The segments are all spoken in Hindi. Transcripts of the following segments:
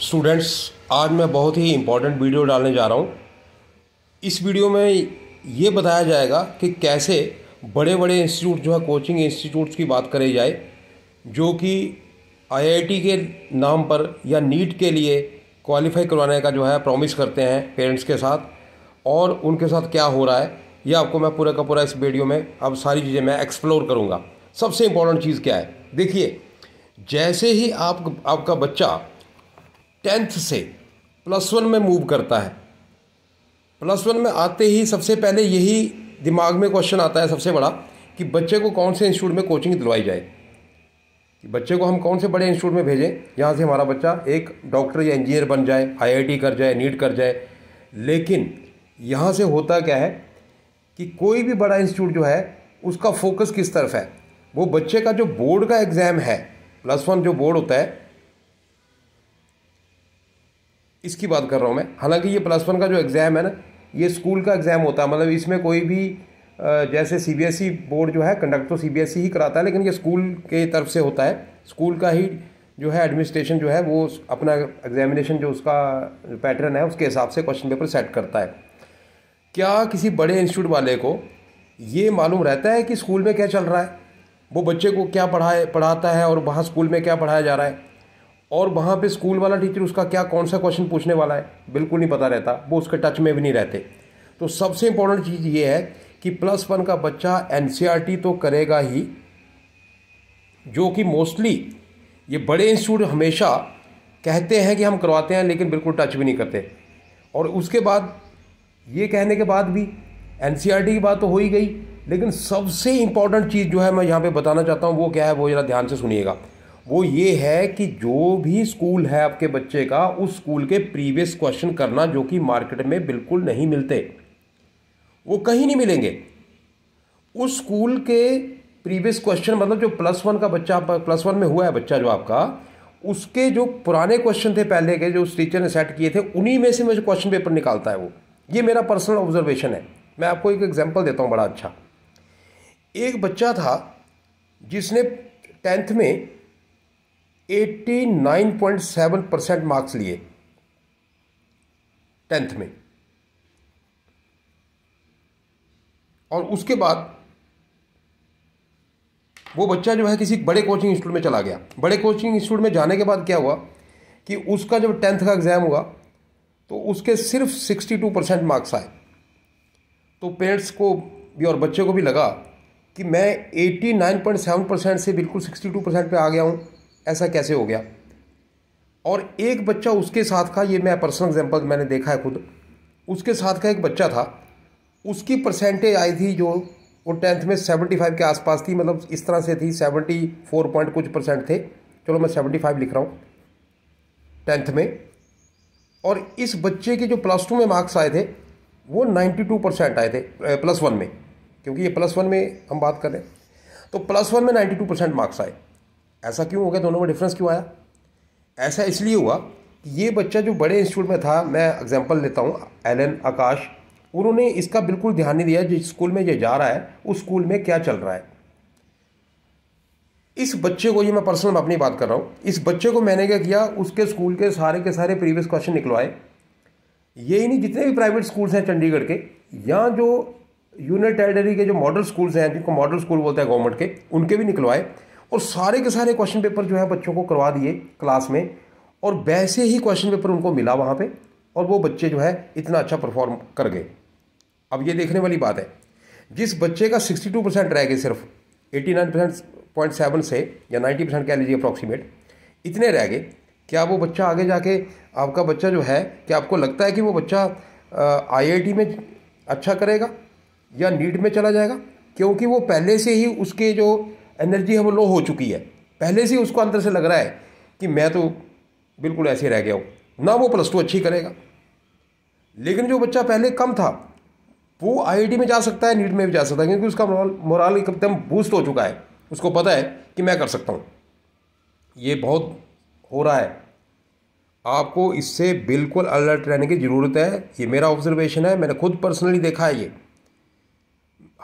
स्टूडेंट्स आज मैं बहुत ही इम्पोर्टेंट वीडियो डालने जा रहा हूँ इस वीडियो में ये बताया जाएगा कि कैसे बड़े बड़े इंस्टीट्यूट जो है कोचिंग इंस्टीट्यूट्स की बात करी जाए जो कि आईआईटी के नाम पर या नीट के लिए क्वालिफाई करवाने का जो है प्रॉमिस करते हैं पेरेंट्स के साथ और उनके साथ क्या हो रहा है ये आपको मैं पूरा का पूरा इस वीडियो में अब सारी चीज़ें मैं एक्सप्लोर करूँगा सबसे इम्पोर्टेंट चीज़ क्या है देखिए जैसे ही आप आपका बच्चा टेंथ से प्लस वन में मूव करता है प्लस वन में आते ही सबसे पहले यही दिमाग में क्वेश्चन आता है सबसे बड़ा कि बच्चे को कौन से इंस्टीट्यूट में कोचिंग दिलवाई जाए कि बच्चे को हम कौन से बड़े इंस्टीट्यूट में भेजें जहाँ से हमारा बच्चा एक डॉक्टर या इंजीनियर बन जाए आईआईटी कर जाए नीट कर जाए लेकिन यहाँ से होता क्या है कि कोई भी बड़ा इंस्टीट्यूट जो है उसका फोकस किस तरफ है वो बच्चे का जो बोर्ड का एग्ज़ाम है प्लस वन जो बोर्ड होता है इसकी बात कर रहा हूँ मैं हालांकि ये प्लस वन का जो एग्ज़ाम है ना ये स्कूल का एग्ज़ाम होता है मतलब इसमें कोई भी जैसे सीबीएसई बोर्ड e जो है कंडक्ट तो सीबीएसई e ही कराता है लेकिन ये स्कूल के तरफ से होता है स्कूल का ही जो है एडमिनिस्ट्रेशन जो है वो अपना एग्जामिनेशन जो उसका पैटर्न है उसके हिसाब से क्वेश्चन पेपर सेट करता है क्या किसी बड़े इंस्टीट्यूट वाले को ये मालूम रहता है कि स्कूल में क्या चल रहा है वो बच्चे को क्या पढ़ाए पढ़ाता है और वहाँ स्कूल में क्या पढ़ाया जा रहा है और वहाँ पे स्कूल वाला टीचर उसका क्या कौन सा क्वेश्चन पूछने वाला है बिल्कुल नहीं पता रहता वो उसके टच में भी नहीं रहते तो सबसे इम्पोर्टेंट चीज़ ये है कि प्लस वन का बच्चा एन e तो करेगा ही जो कि मोस्टली ये बड़े इंस्टीट्यूट हमेशा कहते हैं कि हम करवाते हैं लेकिन बिल्कुल टच भी नहीं करते और उसके बाद ये कहने के बाद भी एन e की बात तो हो ही गई लेकिन सबसे इम्पॉर्टेंट चीज़ जो है मैं यहाँ पे बताना चाहता हूँ वो क्या है वो ज़रा ध्यान से सुनिएगा वो ये है कि जो भी स्कूल है आपके बच्चे का उस स्कूल के प्रीवियस क्वेश्चन करना जो कि मार्केट में बिल्कुल नहीं मिलते वो कहीं नहीं मिलेंगे उस स्कूल के प्रीवियस क्वेश्चन मतलब जो प्लस वन का बच्चा प्लस वन में हुआ है बच्चा जो आपका उसके जो पुराने क्वेश्चन थे पहले के जो उस टीचर ने सेट किए थे उन्हीं में से मुझे क्वेश्चन पेपर निकालता है वो ये मेरा पर्सनल ऑब्जर्वेशन है मैं आपको एक एग्जाम्पल देता हूँ बड़ा अच्छा एक बच्चा था जिसने टेंथ में 89.7 परसेंट मार्क्स लिए टेंथ में और उसके बाद वो बच्चा जो है किसी बड़े कोचिंग इंस्टीट्यूट में चला गया बड़े कोचिंग इंस्टीट्यूट में जाने के बाद क्या हुआ कि उसका जब टेंथ का एग्ज़ाम हुआ तो उसके सिर्फ 62 परसेंट मार्क्स आए तो पेरेंट्स को भी और बच्चे को भी लगा कि मैं 89.7 परसेंट से बिल्कुल 62 परसेंट पर आ गया हूँ ऐसा कैसे हो गया और एक बच्चा उसके साथ का ये मैं पर्सनल एग्जांपल मैंने देखा है खुद उसके साथ का एक बच्चा था उसकी परसेंटेज आई थी जो वो टेंथ में सेवेंटी फाइव के आसपास थी मतलब इस तरह से थी सेवेंटी फोर पॉइंट कुछ परसेंट थे चलो मैं सेवेंटी फाइव लिख रहा हूँ टेंथ में और इस बच्चे के जो प्लस टू में मार्क्स आए थे वो नाइन्टी टू परसेंट आए थे प्लस वन में क्योंकि ये प्लस वन में हम बात करें तो प्लस वन में नाइन्टी टू परसेंट मार्क्स आए ऐसा क्यों हो गया दोनों में डिफरेंस क्यों आया ऐसा इसलिए हुआ कि ये बच्चा जो बड़े इंस्टीट्यूट में था मैं एग्जाम्पल लेता हूँ एन आकाश उन्होंने इसका बिल्कुल ध्यान नहीं दिया जिस स्कूल में ये जा रहा है उस स्कूल में क्या चल रहा है इस बच्चे को ये मैं पर्सनल में अपनी बात कर रहा हूँ इस बच्चे को मैंने क्या किया उसके स्कूल के सारे के सारे प्रीवियस क्वेश्चन निकलवाए ये ही नहीं जितने भी प्राइवेट स्कूल्स हैं चंडीगढ़ के या जो यूनियन टेरिटरी के जो मॉडल स्कूल्स हैं जिनको मॉडल स्कूल बोलते हैं गवर्नमेंट के उनके भी निकलवाए और सारे के सारे क्वेश्चन पेपर जो है बच्चों को करवा दिए क्लास में और वैसे ही क्वेश्चन पेपर उनको मिला वहाँ पे और वो बच्चे जो है इतना अच्छा परफॉर्म कर गए अब ये देखने वाली बात है जिस बच्चे का 62 परसेंट रह गए सिर्फ 89 परसेंट पॉइंट सेवन से या 90 परसेंट कह लीजिए अप्रॉक्सीमेट इतने रह गए क्या वो बच्चा आगे जाके आपका बच्चा जो है क्या आपको लगता है कि वो बच्चा आईआईटी में अच्छा करेगा या नीट में चला जाएगा क्योंकि वो पहले से ही उसके जो एनर्जी हम लो हो चुकी है पहले से उसको अंदर से लग रहा है कि मैं तो बिल्कुल ऐसे रह गया हूँ ना वो प्लस टू अच्छी करेगा लेकिन जो बच्चा पहले कम था वो आईआईटी में जा सकता है नीट में भी जा सकता है क्योंकि उसका मोरल एकदम बूस्ट हो चुका है उसको पता है कि मैं कर सकता हूँ ये बहुत हो रहा है आपको इससे बिल्कुल अलर्ट रहने की ज़रूरत है ये मेरा ऑब्जर्वेशन है मैंने खुद पर्सनली देखा है ये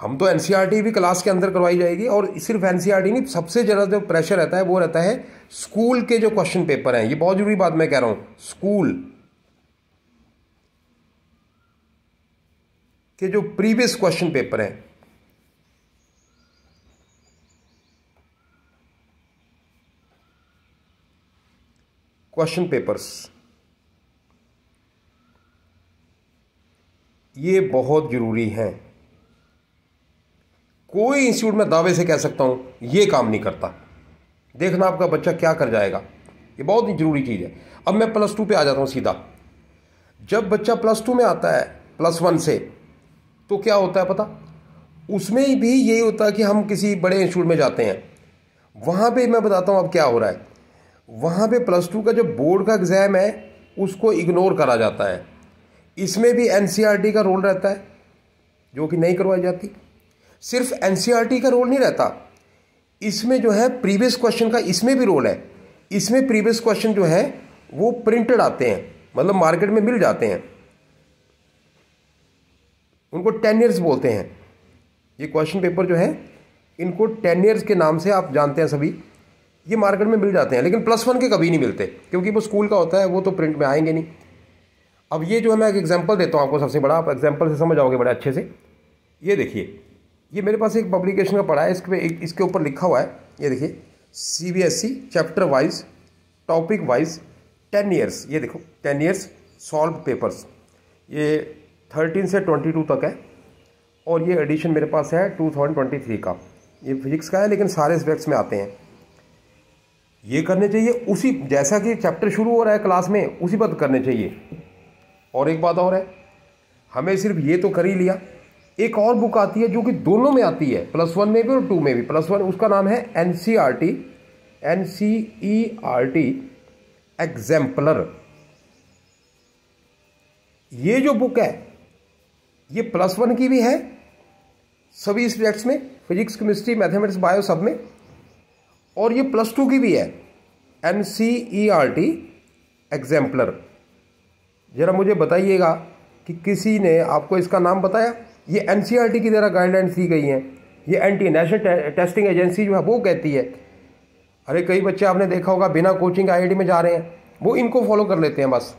हम तो एन e भी क्लास के अंदर करवाई जाएगी और सिर्फ एन e नहीं सबसे ज़्यादा जो प्रेशर रहता है वो रहता है स्कूल के जो क्वेश्चन पेपर हैं ये बहुत ज़रूरी बात मैं कह रहा हूँ स्कूल के जो प्रीवियस क्वेश्चन पेपर हैं क्वेश्चन पेपर्स ये बहुत ज़रूरी हैं कोई इंस्टीट्यूट में दावे से कह सकता हूँ ये काम नहीं करता देखना आपका बच्चा क्या कर जाएगा ये बहुत ही ज़रूरी चीज़ है अब मैं प्लस टू पे आ जाता हूँ सीधा जब बच्चा प्लस टू में आता है प्लस वन से तो क्या होता है पता उसमें भी यही होता है कि हम किसी बड़े इंस्टीट्यूट में जाते हैं वहाँ पे मैं बताता हूँ अब क्या हो रहा है वहाँ पे प्लस टू का जो बोर्ड का एग्ज़ाम है उसको इग्नोर करा जाता है इसमें भी एन e का रोल रहता है जो कि नहीं करवाई जाती सिर्फ एन e का रोल नहीं रहता इसमें जो है प्रीवियस क्वेश्चन का इसमें भी रोल है इसमें प्रीवियस क्वेश्चन जो है वो प्रिंटेड आते हैं मतलब मार्केट में मिल जाते हैं उनको टेन ईयर्स बोलते हैं ये क्वेश्चन पेपर जो है इनको टेन ईयर्स के नाम से आप जानते हैं सभी ये मार्केट में मिल जाते हैं लेकिन प्लस वन के कभी नहीं मिलते क्योंकि वो स्कूल का होता है वो तो प्रिंट में आएंगे नहीं अब ये जो है मैं एक एग्जाम्पल देता हूँ आपको सबसे बड़ा आप एग्जाम्पल से समझ आओगे बड़े अच्छे से ये देखिए ये मेरे पास एक पब्लिकेशन का पढ़ा है इसके एक इसके ऊपर लिखा हुआ है ये देखिए C B S E chapter wise topic wise ten years ये देखो टेन ईयर्स सॉल्व पेपर्स ये थर्टीन से ट्वेंटी टू तक है और ये एडिशन मेरे पास है टू थाउजेंड ट्वेंटी थ्री का ये फिजिक्स का है लेकिन सारे सब्जेक्ट्स में आते हैं ये करने चाहिए उसी जैसा कि चैप्टर शुरू हो रहा है क्लास में उसी बात करने चाहिए और एक बात और है हमें सिर्फ ये तो कर ही लिया एक और बुक आती है जो कि दोनों में आती है प्लस वन में भी और टू में भी प्लस वन उसका नाम है N C R T N C E R T exemplar ये जो बुक है ये प्लस वन की भी है सभी सब्जेक्ट्स में फिजिक्स केमिस्ट्री मैथमेटिक्स बायो सब में और ये प्लस टू की भी है N C E R T exemplar ज़रा मुझे बताइएगा कि किसी ने आपको इसका नाम बताया ये एन e की तरह गाइडलाइंस दी गई हैं ये एंटी नेशनल टेस्टिंग एजेंसी जो है वो कहती है अरे कई बच्चे आपने देखा होगा बिना कोचिंग आई में जा रहे हैं वो इनको फॉलो कर लेते हैं बस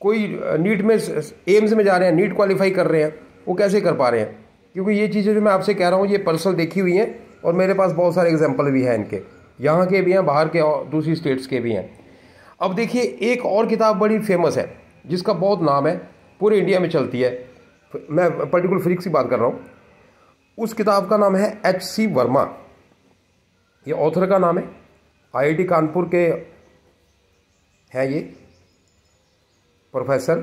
कोई नीट में एम्स में जा रहे हैं नीट क्वालिफाई कर रहे हैं वो कैसे कर पा रहे हैं क्योंकि ये चीज़ें जो मैं आपसे कह रहा हूँ ये पर्सनल देखी हुई हैं और मेरे पास बहुत सारे एग्जाम्पल भी हैं इनके यहाँ के भी हैं बाहर के और दूसरी स्टेट्स के भी हैं अब देखिए एक और किताब बड़ी फेमस है जिसका बहुत नाम है पूरे इंडिया में चलती है मैं पर्टिकुलर फिजिक्स की बात कर रहा हूँ उस किताब का नाम है एच सी वर्मा ये ऑथर का नाम है आईआईटी कानपुर के हैं ये प्रोफेसर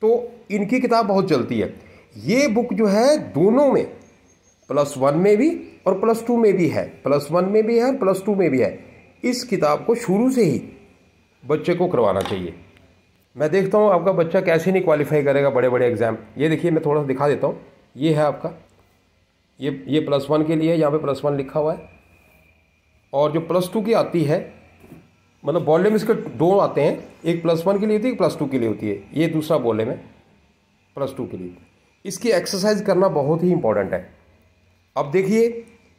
तो इनकी किताब बहुत चलती है ये बुक जो है दोनों में प्लस वन में भी और प्लस टू में भी है प्लस वन में भी है और प्लस टू में भी है इस किताब को शुरू से ही बच्चे को करवाना चाहिए मैं देखता हूँ आपका बच्चा कैसे नहीं क्वालिफाई करेगा बड़े बड़े एग्ज़ाम ये देखिए मैं थोड़ा सा दिखा देता हूँ ये है आपका ये ये प्लस वन के लिए है यहाँ पे प्लस वन लिखा हुआ है और जो प्लस टू की आती है मतलब वॉल्यूम इसके दो आते हैं एक प्लस वन के लिए होती है एक प्लस टू के लिए होती है ये दूसरा बोले में प्लस टू के लिए इसकी एक्सरसाइज करना बहुत ही इंपॉर्टेंट है अब देखिए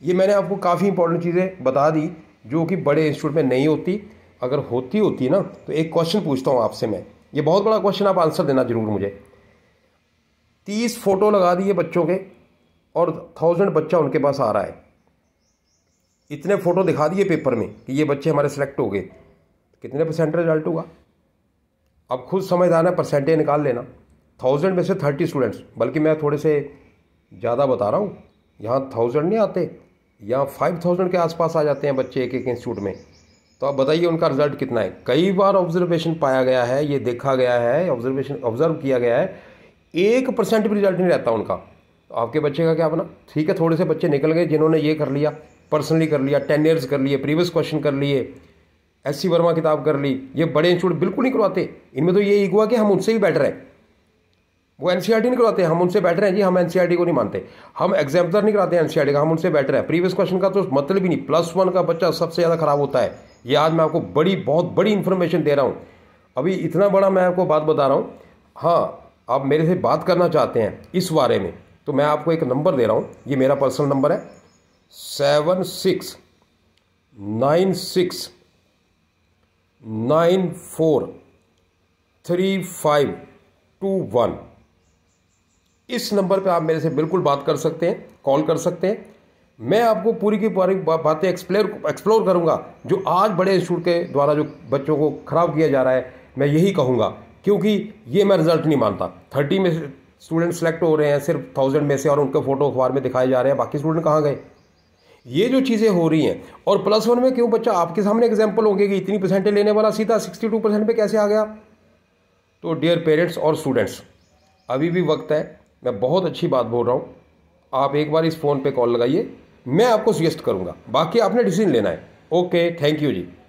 ये मैंने आपको काफ़ी इंपॉर्टेंट चीज़ें बता दी जो कि बड़े इंस्टीट्यूट में नहीं होती अगर होती होती ना तो एक क्वेश्चन पूछता हूँ आपसे मैं ये बहुत बड़ा क्वेश्चन आप आंसर देना ज़रूर मुझे तीस फ़ोटो लगा दिए बच्चों के और थाउजेंड बच्चा उनके पास आ रहा है इतने फ़ोटो दिखा दिए पेपर में कि ये बच्चे हमारे सेलेक्ट हो गए कितने परसेंट रिजल्ट होगा अब खुद समझदार है परसेंटेज निकाल लेना थाउजेंड में से थर्टी स्टूडेंट्स बल्कि मैं थोड़े से ज़्यादा बता रहा हूँ यहाँ थाउजेंड नहीं आते यहाँ फाइव थाउजेंड के आसपास आ जाते हैं बच्चे एक एक इंस्टीट्यूट में तो आप बताइए उनका रिजल्ट कितना है कई बार ऑब्जर्वेशन पाया गया है ये देखा गया है ऑब्जर्वेशन ऑब्जर्व किया गया है एक परसेंट भी रिजल्ट नहीं रहता उनका तो आपके बच्चे का क्या बना ठीक है थोड़े से बच्चे निकल गए जिन्होंने ये कर लिया पर्सनली कर लिया टेन ईयर्स कर लिए प्रीवियस क्वेश्चन कर लिए एस सी वर्मा किताब कर ली ये बड़े इंस्टीट्यूट बिल्कुल नहीं करवाते इनमें तो ये हुआ कि हम उनसे ही बेटर हैं वो एन e नहीं करवाते हम उनसे बेटर हैं जी हम एन e को नहीं मानते हम एग्जाम्पलर नहीं कराते एन e का हम उनसे बेटर हैं प्रीवियस क्वेश्चन का तो मतलब ही नहीं प्लस वन का बच्चा सबसे ज़्यादा खराब होता है ये आज मैं आपको बड़ी बहुत बड़ी इन्फॉर्मेशन दे रहा हूँ अभी इतना बड़ा मैं आपको बात बता रहा हूँ हाँ आप मेरे से बात करना चाहते हैं इस बारे में तो मैं आपको एक नंबर दे रहा हूँ ये मेरा पर्सनल नंबर है seven six nine six nine four three five two one इस नंबर पे आप मेरे से बिल्कुल बात कर सकते हैं कॉल कर सकते हैं मैं आपको पूरी की पूरी बातें एक्सप्लेयर एक्सप्लोर करूँगा जो आज बड़े इंस्टीट्यूट के द्वारा जो बच्चों को ख़राब किया जा रहा है मैं यही कहूँगा क्योंकि ये मैं रिजल्ट नहीं मानता थर्टी में स्टूडेंट सेलेक्ट हो रहे हैं सिर्फ थाउजेंड में से और उनके फ़ोटो अखबार में दिखाए जा रहे हैं बाकी स्टूडेंट कहाँ गए ये जो चीज़ें हो रही हैं और प्लस वन में क्यों बच्चा आपके सामने एग्जाम्पल होंगे कि इतनी परसेंटेज लेने वाला सीधा सिक्सटी टू परसेंट पर कैसे आ गया तो डियर पेरेंट्स और स्टूडेंट्स अभी भी वक्त है मैं बहुत अच्छी बात बोल रहा हूँ आप एक बार इस फ़ोन पे कॉल लगाइए मैं आपको सजेस्ट करूँगा बाकी आपने डिसीजन लेना है ओके थैंक यू जी